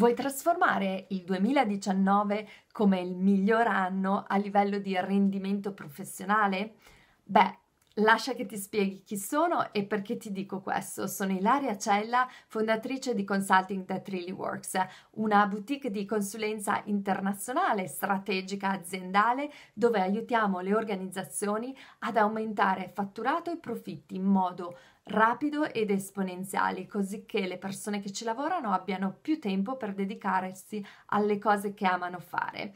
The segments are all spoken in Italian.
Vuoi trasformare il 2019 come il miglior anno a livello di rendimento professionale? Beh, Lascia che ti spieghi chi sono e perché ti dico questo. Sono Ilaria Cella, fondatrice di Consulting That Really Works, una boutique di consulenza internazionale, strategica, aziendale, dove aiutiamo le organizzazioni ad aumentare fatturato e profitti in modo rapido ed esponenziale, così che le persone che ci lavorano abbiano più tempo per dedicarsi alle cose che amano fare.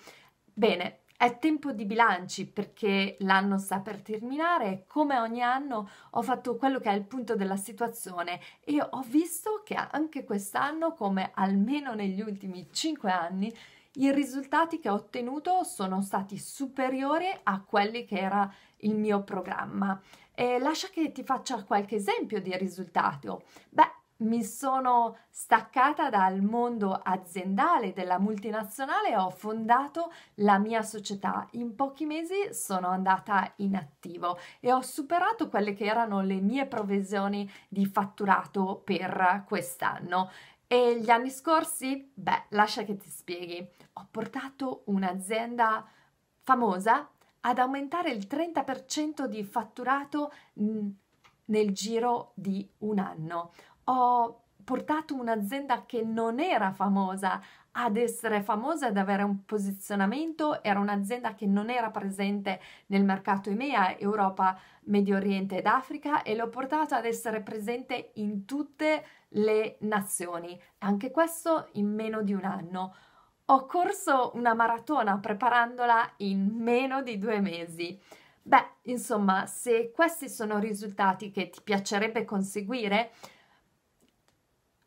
Bene, è tempo di bilanci perché l'anno sta per terminare e come ogni anno ho fatto quello che è il punto della situazione e ho visto che anche quest'anno, come almeno negli ultimi 5 anni, i risultati che ho ottenuto sono stati superiori a quelli che era il mio programma. E lascia che ti faccia qualche esempio di risultato. Beh, mi sono staccata dal mondo aziendale della multinazionale e ho fondato la mia società. In pochi mesi sono andata in attivo e ho superato quelle che erano le mie provisioni di fatturato per quest'anno. E gli anni scorsi? Beh, lascia che ti spieghi. Ho portato un'azienda famosa ad aumentare il 30% di fatturato nel giro di un anno ho portato un'azienda che non era famosa ad essere famosa, ad avere un posizionamento, era un'azienda che non era presente nel mercato EMEA, Europa, Medio Oriente ed Africa e l'ho portata ad essere presente in tutte le nazioni, anche questo in meno di un anno. Ho corso una maratona preparandola in meno di due mesi. Beh, insomma, se questi sono risultati che ti piacerebbe conseguire,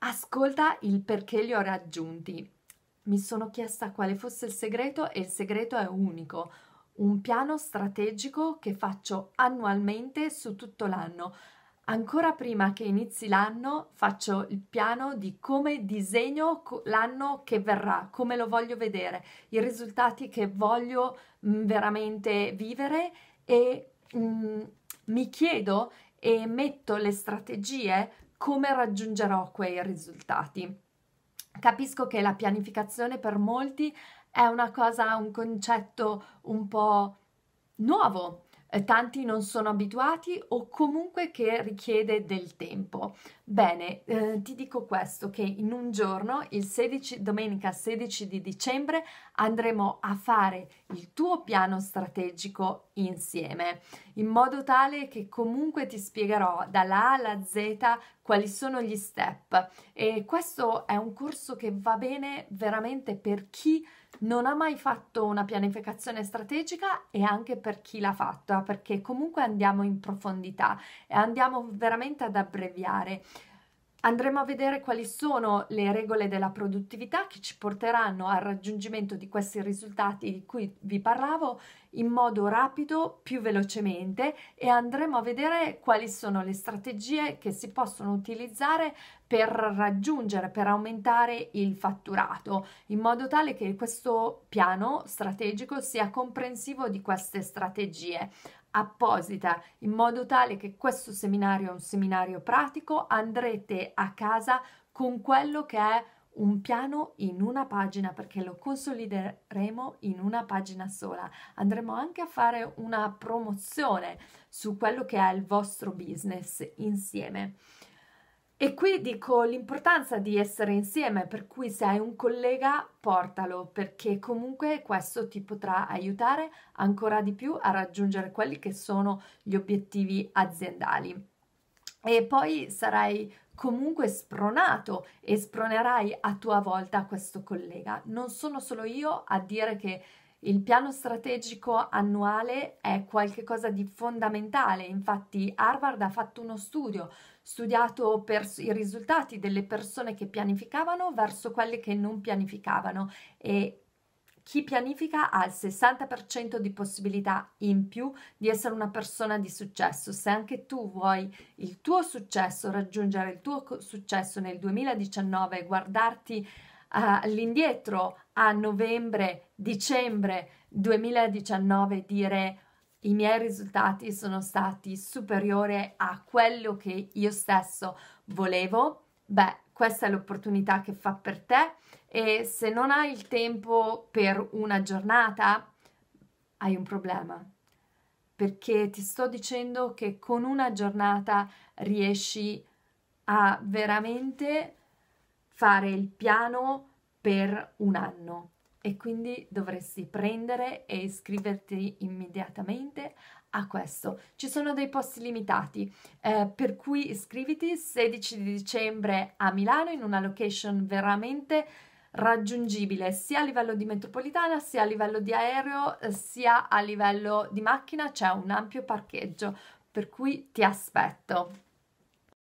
Ascolta il perché li ho raggiunti. Mi sono chiesta quale fosse il segreto e il segreto è unico. Un piano strategico che faccio annualmente su tutto l'anno. Ancora prima che inizi l'anno faccio il piano di come disegno l'anno che verrà, come lo voglio vedere, i risultati che voglio mm, veramente vivere e mm, mi chiedo e metto le strategie come raggiungerò quei risultati. Capisco che la pianificazione per molti è una cosa, un concetto un po' nuovo, eh, tanti non sono abituati o comunque che richiede del tempo. Bene, eh, ti dico questo, che in un giorno, il 16, domenica 16 di dicembre, andremo a fare il tuo piano strategico insieme, in modo tale che comunque ti spiegherò dalla A alla Z quali sono gli step e questo è un corso che va bene veramente per chi non ha mai fatto una pianificazione strategica e anche per chi l'ha fatta perché comunque andiamo in profondità e andiamo veramente ad abbreviare Andremo a vedere quali sono le regole della produttività che ci porteranno al raggiungimento di questi risultati di cui vi parlavo in modo rapido, più velocemente e andremo a vedere quali sono le strategie che si possono utilizzare per raggiungere, per aumentare il fatturato, in modo tale che questo piano strategico sia comprensivo di queste strategie apposita in modo tale che questo seminario è un seminario pratico, andrete a casa con quello che è un piano in una pagina perché lo consolideremo in una pagina sola. Andremo anche a fare una promozione su quello che è il vostro business insieme. E qui dico l'importanza di essere insieme, per cui se hai un collega portalo, perché comunque questo ti potrà aiutare ancora di più a raggiungere quelli che sono gli obiettivi aziendali. E poi sarai comunque spronato e spronerai a tua volta questo collega. Non sono solo io a dire che il piano strategico annuale è qualcosa di fondamentale, infatti Harvard ha fatto uno studio studiato i risultati delle persone che pianificavano verso quelle che non pianificavano e chi pianifica ha il 60% di possibilità in più di essere una persona di successo. Se anche tu vuoi il tuo successo, raggiungere il tuo successo nel 2019 e guardarti ah, all'indietro a novembre, dicembre 2019 dire i miei risultati sono stati superiori a quello che io stesso volevo, beh, questa è l'opportunità che fa per te e se non hai il tempo per una giornata, hai un problema. Perché ti sto dicendo che con una giornata riesci a veramente fare il piano per un anno e quindi dovresti prendere e iscriverti immediatamente a questo. Ci sono dei posti limitati, eh, per cui iscriviti 16 di dicembre a Milano in una location veramente raggiungibile sia a livello di metropolitana, sia a livello di aereo, eh, sia a livello di macchina, c'è un ampio parcheggio, per cui ti aspetto.